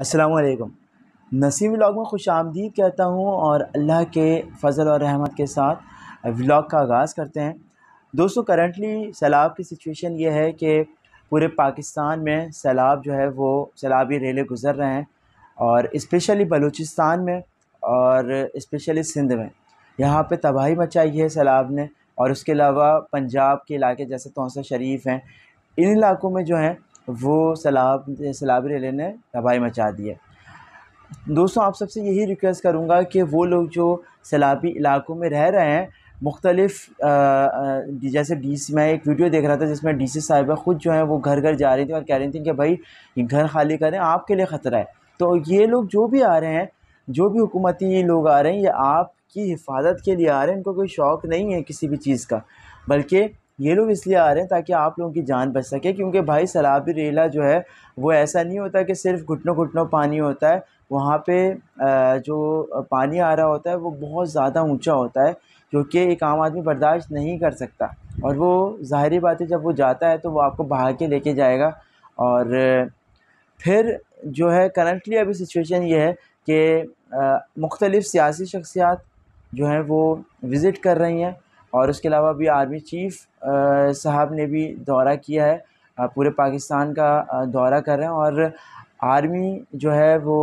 असलकम नसीम व्लाग में खुश आमदीद कहता हूँ और अल्लाह के फ़ज़ल और रहमत के साथ व्लाग का आगाज़ करते हैं दोस्तों करंटली सैलाब की सिचुएशन ये है कि पूरे पाकिस्तान में सैलाब जो है वो सैलाबी रेले गुज़र रहे हैं और इस्पेशली बलूचिस्तान में और इस्पेशली सिंध में यहाँ पर तबाही मचाई है सैलाब ने और उसके अलावा पंजाब के इलाके जैसे तोसा शरीफ हैं इन इलाकों में जो हैं वो सैलाब सैलाब रेले ने तबाही मचा दी है दोस्तों आप सबसे यही रिक्वेस्ट करूँगा कि वो लोग जो सैलाबी इलाकों में रह रहे हैं मुख्तलिफ जैसे डी सी मैं एक वीडियो देख रहा था जिसमें डी सी साहिबा ख़ुद जो है वो घर घर जा रही थी और कह रही थी कि भाई घर खाली करें आपके लिए ख़तरा है तो ये लोग जो भी आ रहे हैं जो भी हुकूमती लोग आ रहे हैं ये आपकी हिफाजत के लिए आ रहे हैं इनको कोई शौक़ नहीं है किसी भी चीज़ का बल्कि ये लोग इसलिए आ रहे हैं ताकि आप लोगों की जान बच सके क्योंकि भाई सलाबी रेला जो है वो ऐसा नहीं होता कि सिर्फ घुटनों घुटनों पानी होता है वहाँ पे जो पानी आ रहा होता है वो बहुत ज़्यादा ऊंचा होता है क्योंकि एक आम आदमी बर्दाश्त नहीं कर सकता और वो ज़ाहरी बात है जब वो जाता है तो वो आपको बहा के लेके जाएगा और फिर जो है करंटली अभी सिचुएशन ये है कि मुख्तलिफ़ सियासी शख्सियात जो हैं वो विज़िट कर रही हैं और उसके अलावा भी आर्मी चीफ़ साहब ने भी दौरा किया है पूरे पाकिस्तान का दौरा कर रहे हैं और आर्मी जो है वो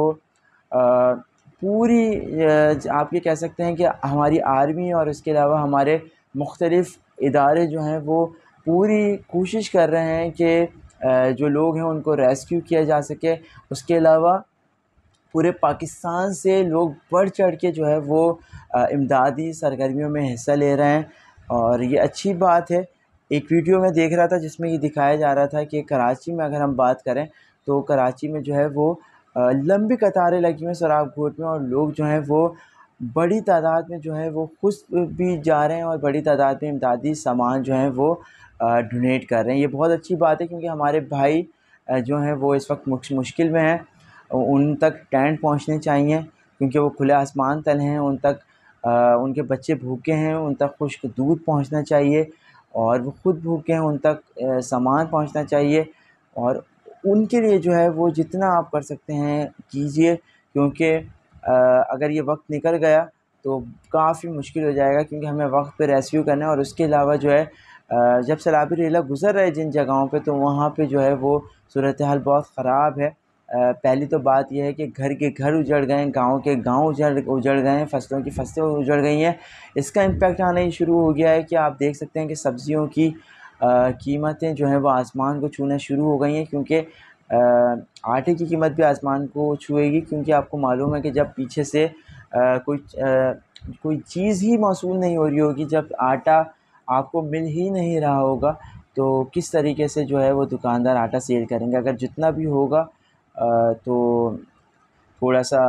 पूरी आप ये कह सकते हैं कि हमारी आर्मी और इसके अलावा हमारे मुख्तलिफ़ इदारे जो हैं वो पूरी कोशिश कर रहे हैं कि जो लोग हैं उनको रेस्क्यू किया जा सके उसके अलावा पूरे पाकिस्तान से लोग बढ़ चढ़ के जो है वो इमदादी सरगर्मियों में हिस्सा ले रहे हैं और ये अच्छी बात है एक वीडियो में देख रहा था जिसमें ये दिखाया जा रहा था कि कराची में अगर हम बात करें तो कराची में जो है वो लंबी कतारें लगी हुई हैं शराब घोट में और लोग जो हैं वो बड़ी तादाद में जो है वो खुद भी जा रहे हैं और बड़ी तादाद में इमदादी सामान जो है वो डोनेट कर रहे हैं ये बहुत अच्छी बात है क्योंकि हमारे भाई जो हैं वो इस वक्त मुश्किल में हैं उन तक टेंट पहुँचने चाहिए क्योंकि वो खुले आसमान तले हैं उन तक उनके बच्चे भूखे हैं उन तक खुश्क दूध पहुँचना चाहिए और वो ख़ुद भूखे हैं उन तक सामान पहुँचना चाहिए और उनके लिए जो है वो जितना आप कर सकते हैं कीजिए क्योंकि अगर ये वक्त निकल गया तो काफ़ी मुश्किल हो जाएगा क्योंकि हमें वक्त पर रेस्क्यू करना है और उसके अलावा जो है जब सैलाबी रेला गुज़र रहे जिन जगहों पे तो वहाँ पे जो है वो सूरत हाल बहुत ख़राब है पहली तो बात यह है कि घर के घर उजड़ गए गांव गाँव के गाँव उजड़ उजड़ गए हैं फसलों की फसलें उजड़ गई हैं इसका इम्पैक्ट आना ही शुरू हो गया है कि आप देख सकते हैं कि सब्ज़ियों की कीमतें जो हैं वो आसमान को छूना शुरू हो गई हैं क्योंकि आटे की कीमत भी आसमान को छुएगी क्योंकि आपको मालूम है कि जब पीछे से कोई कोई चीज़ ही मौसू नहीं हो रही होगी जब आटा आपको मिल ही नहीं रहा होगा तो किस तरीके से जो है वो दुकानदार आटा सेल करेंगे अगर जितना भी होगा तो थोड़ा सा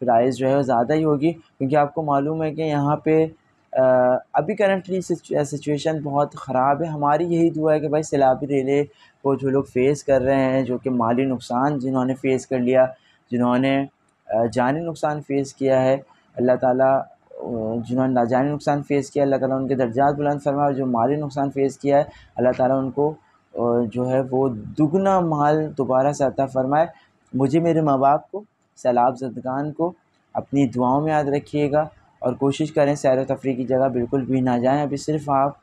प्राइस जो है ज़्यादा ही होगी क्योंकि आपको मालूम है कि यहाँ पे अभी करंटली सिचुएशन बहुत ख़राब है हमारी यही दुआ है कि भाई सैलाबी रेले को जो लोग फेस कर रहे हैं जो कि माली नुकसान जिन्होंने फ़ेस कर लिया जिन्होंने जानी नुकसान फ़ेस किया है अल्लाह ताला जिन्होंने ना जानी नुकसान फ़ेस किया अल्लाह ताला उनके दर्जात बुलंद फरमा और जो माली नुकसान फ़ेस किया है अल्लाह ताला उनको जो है वो दुगना माल दोबारा से अता फ़रमाए मुझे मेरे माँ बाप को सैलाब ज़दगान को अपनी दुआओं में याद रखिएगा और कोशिश करें सैर तफरी की जगह बिल्कुल भी ना जाएं अभी सिर्फ़ आप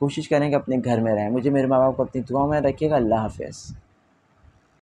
कोशिश करें कि अपने घर में रहें मुझे मेरे माँ बाप को अपनी दुआओं में रखिएगा अल्लाह हाफिज़